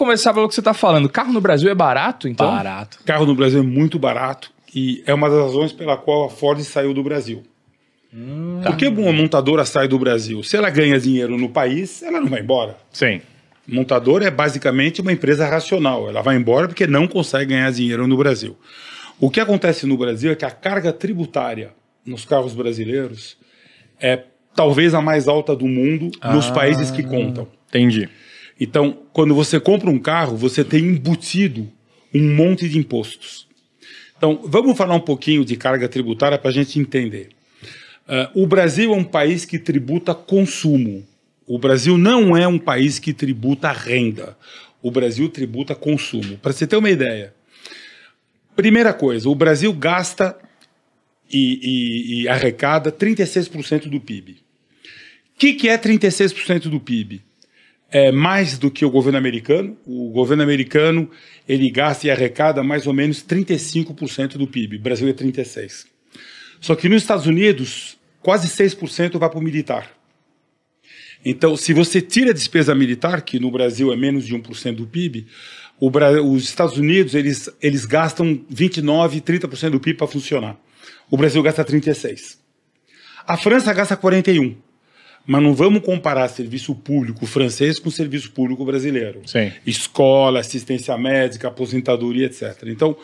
começar pelo que você está falando. Carro no Brasil é barato, então? Barato. Carro no Brasil é muito barato e é uma das razões pela qual a Ford saiu do Brasil. Hum. Por que tá. uma montadora sai do Brasil? Se ela ganha dinheiro no país, ela não vai embora. Sim. Montadora é basicamente uma empresa racional. Ela vai embora porque não consegue ganhar dinheiro no Brasil. O que acontece no Brasil é que a carga tributária nos carros brasileiros é talvez a mais alta do mundo ah, nos países que contam. Entendi. Então, quando você compra um carro, você tem embutido um monte de impostos. Então, vamos falar um pouquinho de carga tributária para a gente entender. Uh, o Brasil é um país que tributa consumo. O Brasil não é um país que tributa renda. O Brasil tributa consumo. Para você ter uma ideia, primeira coisa, o Brasil gasta e, e, e arrecada 36% do PIB. O que, que é 36% do PIB? é, mais do que o governo americano. O governo americano ele gasta e arrecada mais ou menos 35% do PIB. O Brasil é 36%. Só que nos Estados Unidos, quase 6% vai para o militar. Então, se você tira a despesa militar, que no Brasil é menos de 1% do PIB, Brasil, os Estados Unidos eles, eles gastam 29%, 30% do PIB para funcionar. O Brasil gasta 36%. A França gasta 41% mas não vamos comparar serviço público francês com serviço público brasileiro. Sim. Escola, assistência médica, aposentadoria, etc. Então,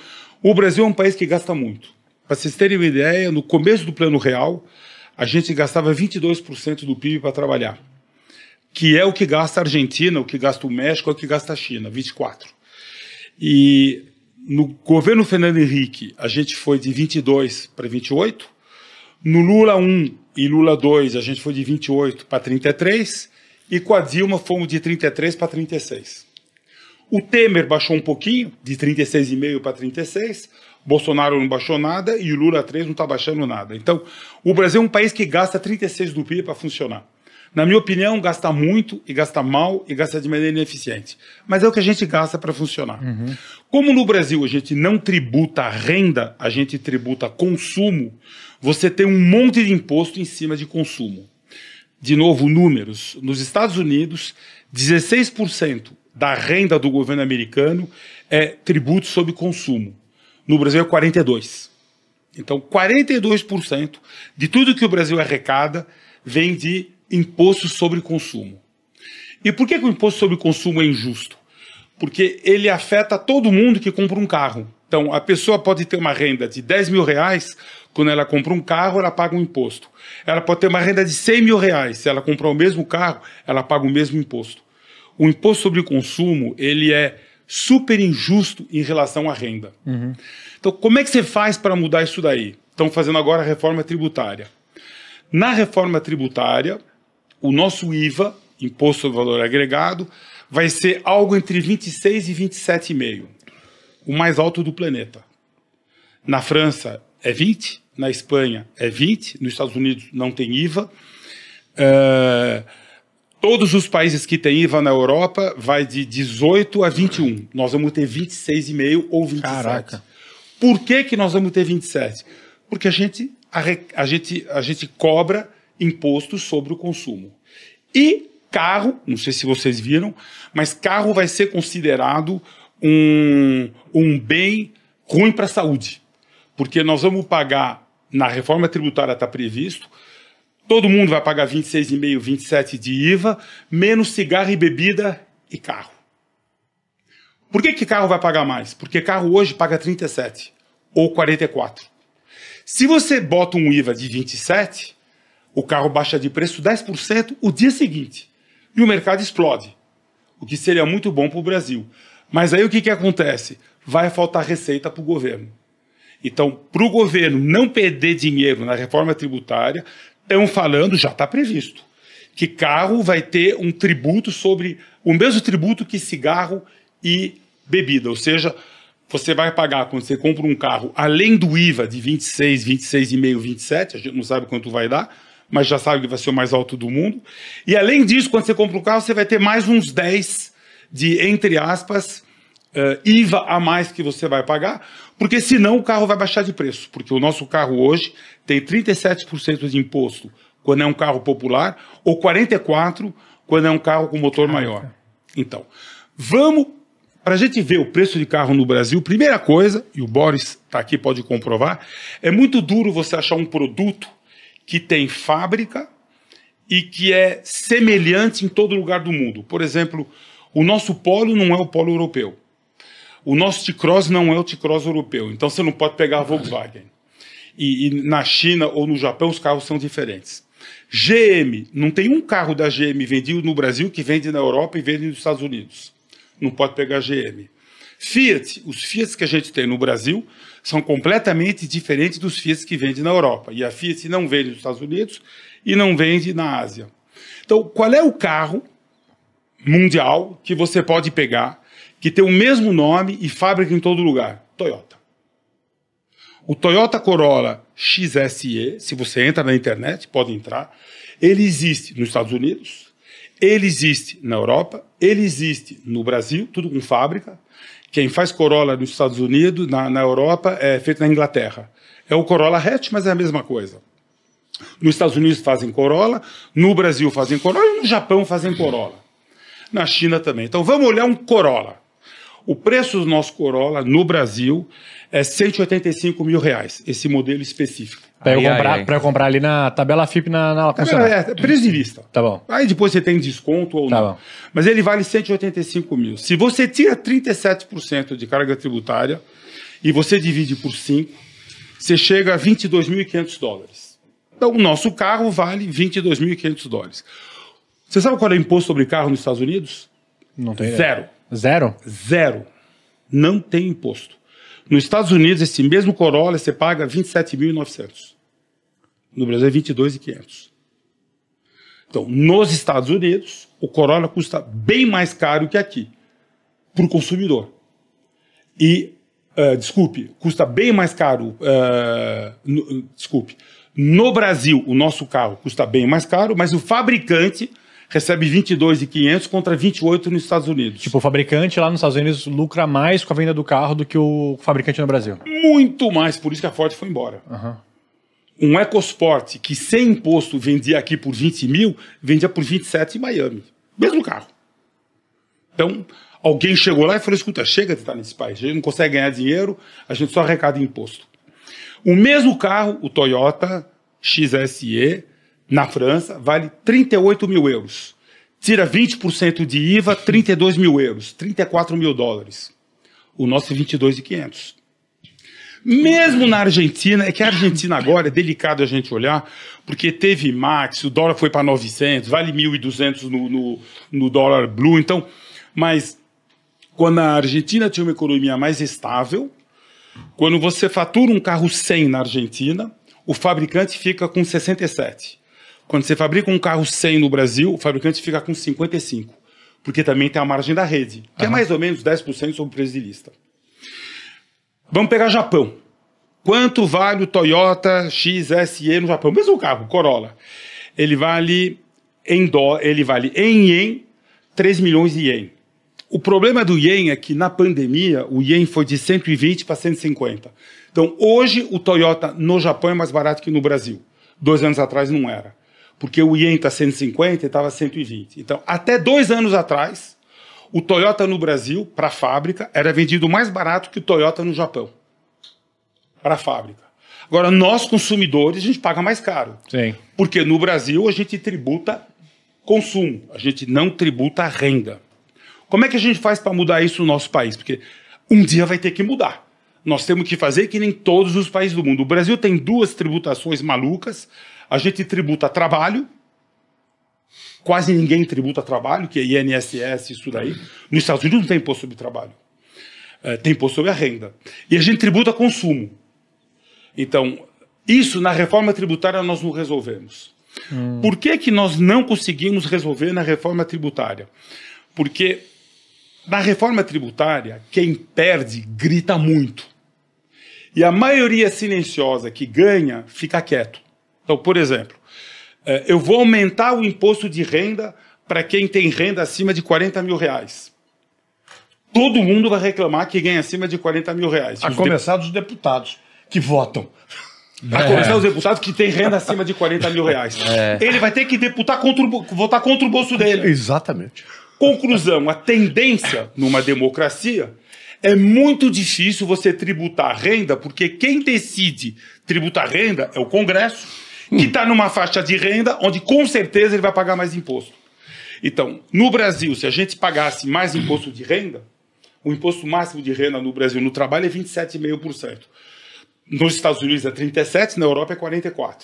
o Brasil é um país que gasta muito. Para vocês terem uma ideia, no começo do Plano Real, a gente gastava 22% do PIB para trabalhar, que é o que gasta a Argentina, o que gasta o México, é o que gasta a China, 24. E no governo Fernando Henrique, a gente foi de 22 para 28 no Lula 1 e Lula 2, a gente foi de 28 para 33, e com a Dilma fomos de 33 para 36. O Temer baixou um pouquinho, de 36,5 para 36, Bolsonaro não baixou nada e o Lula 3 não está baixando nada. Então, o Brasil é um país que gasta 36 do PIB para funcionar. Na minha opinião, gasta muito e gasta mal e gasta de maneira ineficiente. Mas é o que a gente gasta para funcionar. Uhum. Como no Brasil a gente não tributa renda, a gente tributa consumo, você tem um monte de imposto em cima de consumo. De novo, números. Nos Estados Unidos, 16% da renda do governo americano é tributo sobre consumo. No Brasil é 42%. Então, 42% de tudo que o Brasil arrecada vem de imposto sobre consumo. E por que, que o imposto sobre consumo é injusto? Porque ele afeta todo mundo que compra um carro. Então, a pessoa pode ter uma renda de 10 mil reais, quando ela compra um carro, ela paga um imposto. Ela pode ter uma renda de 100 mil reais, se ela comprar o mesmo carro, ela paga o mesmo imposto. O imposto sobre o consumo, ele é super injusto em relação à renda. Uhum. Então, como é que você faz para mudar isso daí? Estão fazendo agora a reforma tributária. Na reforma tributária, o nosso IVA, Imposto sobre Valor Agregado, vai ser algo entre 26 e 27,5 o mais alto do planeta. Na França é 20, na Espanha é 20, nos Estados Unidos não tem IVA. Uh, eh, todos os países que têm IVA na Europa vai de 18 a 21. Nós vamos ter 26,5 ou 27. Caraca. Por que, que nós vamos ter 27? Porque a gente, a, a, gente, a gente cobra imposto sobre o consumo. E carro, não sei se vocês viram, mas carro vai ser considerado um, um bem ruim para a saúde, porque nós vamos pagar, na reforma tributária está previsto, todo mundo vai pagar 26,5, 27 de IVA, menos cigarro e bebida e carro. Por que, que carro vai pagar mais? Porque carro hoje paga 37 ou 44. Se você bota um IVA de 27, o carro baixa de preço 10% o dia seguinte e o mercado explode, o que seria muito bom para o Brasil. Mas aí o que, que acontece? Vai faltar receita para o governo. Então, para o governo não perder dinheiro na reforma tributária, estão falando, já está previsto, que carro vai ter um tributo sobre o mesmo tributo que cigarro e bebida. Ou seja, você vai pagar quando você compra um carro, além do IVA de 26, 26,5, 27, a gente não sabe quanto vai dar, mas já sabe que vai ser o mais alto do mundo. E além disso, quando você compra um carro, você vai ter mais uns 10 de, entre aspas, uh, IVA a mais que você vai pagar, porque senão o carro vai baixar de preço. Porque o nosso carro hoje tem 37% de imposto quando é um carro popular, ou 44% quando é um carro com motor ah, maior. Então, vamos. Para a gente ver o preço de carro no Brasil, primeira coisa, e o Boris está aqui, pode comprovar, é muito duro você achar um produto que tem fábrica e que é semelhante em todo lugar do mundo. Por exemplo, o nosso polo não é o polo europeu o nosso T-Cross não é o T-Cross europeu, então você não pode pegar a Volkswagen. E, e, na China ou no Japão os carros são diferentes. GM, não tem um carro da GM vendido no Brasil que vende na Europa e vende nos Estados Unidos. Não pode pegar GM. Fiat, os Fiat que a gente tem no Brasil são completamente diferentes dos Fiat que vende na Europa. E a Fiat não vende nos Estados Unidos e não vende na Ásia. Então, qual é o carro mundial que você pode pegar que tem o mesmo nome e fábrica em todo lugar? Toyota. O Toyota Corolla XSE, se você entra na internet, pode entrar, ele existe nos Estados Unidos, ele existe na Europa, ele existe no Brasil, tudo com fábrica. Quem faz Corolla nos Estados Unidos, na, na Europa, é feito na Inglaterra. É o Corolla hatch, mas é a mesma coisa. Nos Estados Unidos fazem Corolla, no Brasil fazem Corolla e no Japão fazem Corolla. Na China também. Então vamos olhar um Corolla. O preço do nosso Corolla no Brasil é 185 mil reais, esse modelo específico. Para eu, eu, comprar ali na tabela FIP na, na tabela, é, é, é, preço de vista. Tá bom. Aí depois você tem desconto ou tá não. Bom. Mas ele vale 185 mil. Se você tira 37% de carga tributária e você divide por 5, você chega a 22.500 dólares. Então o nosso carro vale 22.500 dólares. Você sabe qual é o imposto sobre carro nos Estados Unidos? Não tem. Zero. Ideia. Zero? Zero. Não tem imposto. Nos Estados Unidos, esse mesmo Corolla você paga 27.900. No Brasil é 22.500. Então, nos Estados Unidos, o Corolla custa bem mais caro que aqui para o consumidor. E, uh, desculpe, custa bem mais caro. Uh, no, desculpe. No Brasil, o nosso carro custa bem mais caro, mas o fabricante recebe 22,500 contra 28 nos Estados Unidos. Tipo, o fabricante lá nos Estados Unidos lucra mais com a venda do carro do que o fabricante no Brasil. Muito mais, por isso que a Ford foi embora. Uhum. Um EcoSport que sem imposto vendia aqui por 20 mil, vendia por 27 em Miami. Mesmo carro. Então, alguém chegou lá e falou: escuta, chega de estar nesse país, a gente não consegue ganhar dinheiro, a gente só arrecada imposto. O mesmo carro, o Toyota XSE, na França, vale 38 mil euros. Tira 20% de IVA, 32 mil euros, 34 mil dólares. O nosso é 22,500. Mesmo na Argentina, é que a Argentina agora é delicado a gente olhar, porque teve max, o dólar foi para 900, vale 1.200 no, no, no dólar blue, então, mas quando a Argentina tinha uma economia mais estável, quando você fatura um carro 100 na Argentina, o fabricante fica com 67. Quando você fabrica um carro 100 no Brasil, o fabricante fica com 55, porque também tem a margem da rede, que uhum. é mais ou menos 10% sobre o preço de lista. Vamos pegar Japão. Quanto vale o Toyota XSE no Japão? Mesmo carro, Corolla. Ele vale em dó, ele vale em ien 3 milhões de ien. O problema do ien é que na pandemia o ien foi de 120 para 150. Então hoje o Toyota no Japão é mais barato que no Brasil. Dois anos atrás não era porque o Ien está 150 e estava 120. Então, até dois anos atrás, o Toyota no Brasil, para a fábrica, era vendido mais barato que o Toyota no Japão. Para a fábrica. Agora, nós consumidores, a gente paga mais caro. Sim. Porque no Brasil a gente tributa consumo, a gente não tributa renda. Como é que a gente faz para mudar isso no nosso país? Porque um dia vai ter que mudar. Nós temos que fazer que nem todos os países do mundo. O Brasil tem duas tributações malucas a gente tributa trabalho, quase ninguém tributa trabalho, que é INSS, isso daí. Nos Estados Unidos não tem imposto sobre trabalho, é, tem imposto sobre a renda. E a gente tributa consumo. Então, isso na reforma tributária nós não resolvemos. Hum. Por que, que nós não conseguimos resolver na reforma tributária? Porque na reforma tributária, quem perde grita muito. E a maioria silenciosa que ganha fica quieto. Então, por exemplo, é, eu vou aumentar o imposto de renda para quem tem renda acima de 40 mil reais. Todo mundo vai reclamar que ganha acima de 40 mil reais. A os começar dos deputados que votam. A é. começar os deputados que têm renda acima de 40 mil reais. É. Ele vai ter que deputar contra o, votar contra o bolso dele. Exatamente. Conclusão: a tendência numa democracia é muito difícil você tributar renda, porque quem decide tributar renda é o Congresso que está numa faixa de renda onde com certeza ele vai pagar mais imposto. Então, no Brasil, se a gente pagasse mais imposto de renda, o imposto máximo de renda no Brasil no trabalho é 27,5%. Nos Estados Unidos é 37%, na Europa é 44%.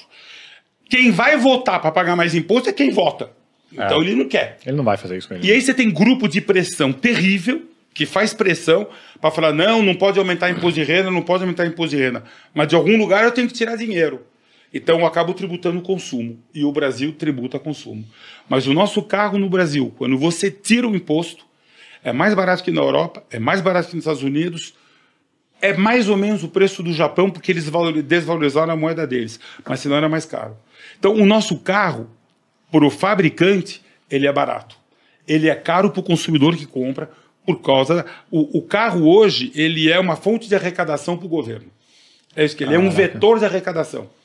Quem vai votar para pagar mais imposto é quem vota. É. Então é. ele não quer. Ele não vai fazer isso com ele. E aí você tem grupo de pressão terrível que faz pressão para falar: não, não pode aumentar imposto de renda, não pode aumentar imposto de renda. Mas de algum lugar eu tenho que tirar dinheiro. Então acabo tributando o consumo e o Brasil tributa consumo. Mas o nosso carro no Brasil, quando você tira o imposto, é mais barato que na Europa, é mais barato que nos Estados Unidos, é mais ou menos o preço do Japão, porque eles desvalorizaram a moeda deles, mas senão era mais caro. Então o nosso carro, para o fabricante, ele é barato. Ele é caro para o consumidor que compra, por causa. Da, o, o carro hoje, ele é uma fonte de arrecadação para o governo. É isso que ele é um vetor de arrecadação.